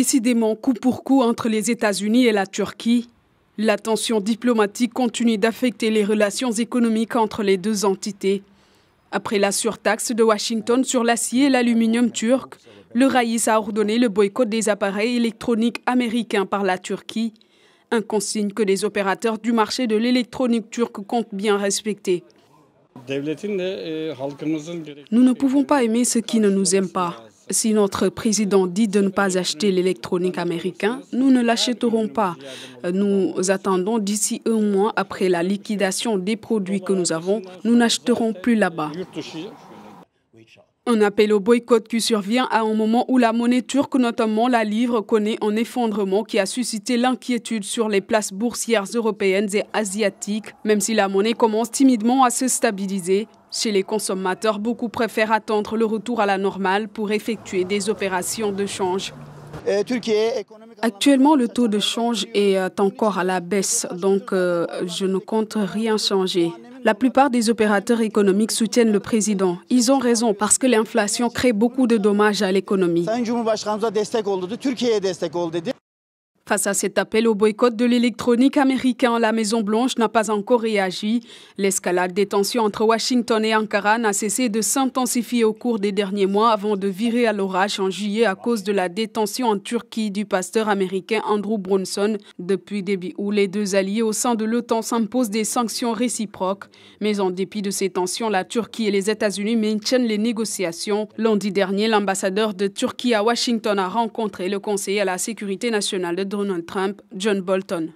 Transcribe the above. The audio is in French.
Décidément coup pour coup entre les États-Unis et la Turquie, la tension diplomatique continue d'affecter les relations économiques entre les deux entités. Après la surtaxe de Washington sur l'acier et l'aluminium turc, le RAIS a ordonné le boycott des appareils électroniques américains par la Turquie, un consigne que les opérateurs du marché de l'électronique turque comptent bien respecter. Euh, nous ne pouvons pas aimer ce qui ne nous aime pas. Si notre président dit de ne pas acheter l'électronique américain, nous ne l'achèterons pas. Nous attendons d'ici un mois après la liquidation des produits que nous avons, nous n'achèterons plus là-bas. Un appel au boycott qui survient à un moment où la monnaie turque, notamment la livre, connaît un effondrement qui a suscité l'inquiétude sur les places boursières européennes et asiatiques. Même si la monnaie commence timidement à se stabiliser, chez les consommateurs, beaucoup préfèrent attendre le retour à la normale pour effectuer des opérations de change. Euh, Actuellement, le taux de change est euh, encore à la baisse, donc euh, je ne compte rien changer. La plupart des opérateurs économiques soutiennent le président. Ils ont raison parce que l'inflation crée beaucoup de dommages à l'économie. Face à cet appel au boycott de l'électronique américain, la Maison-Blanche n'a pas encore réagi. L'escalade des tensions entre Washington et Ankara n'a cessé de s'intensifier au cours des derniers mois avant de virer à l'orage en juillet à cause de la détention en Turquie du pasteur américain Andrew Brunson. Depuis début août, les deux alliés au sein de l'OTAN s'imposent des sanctions réciproques. Mais en dépit de ces tensions, la Turquie et les États-Unis maintiennent les négociations. Lundi dernier, l'ambassadeur de Turquie à Washington a rencontré le conseiller à la sécurité nationale de Donald Trump, John Bolton.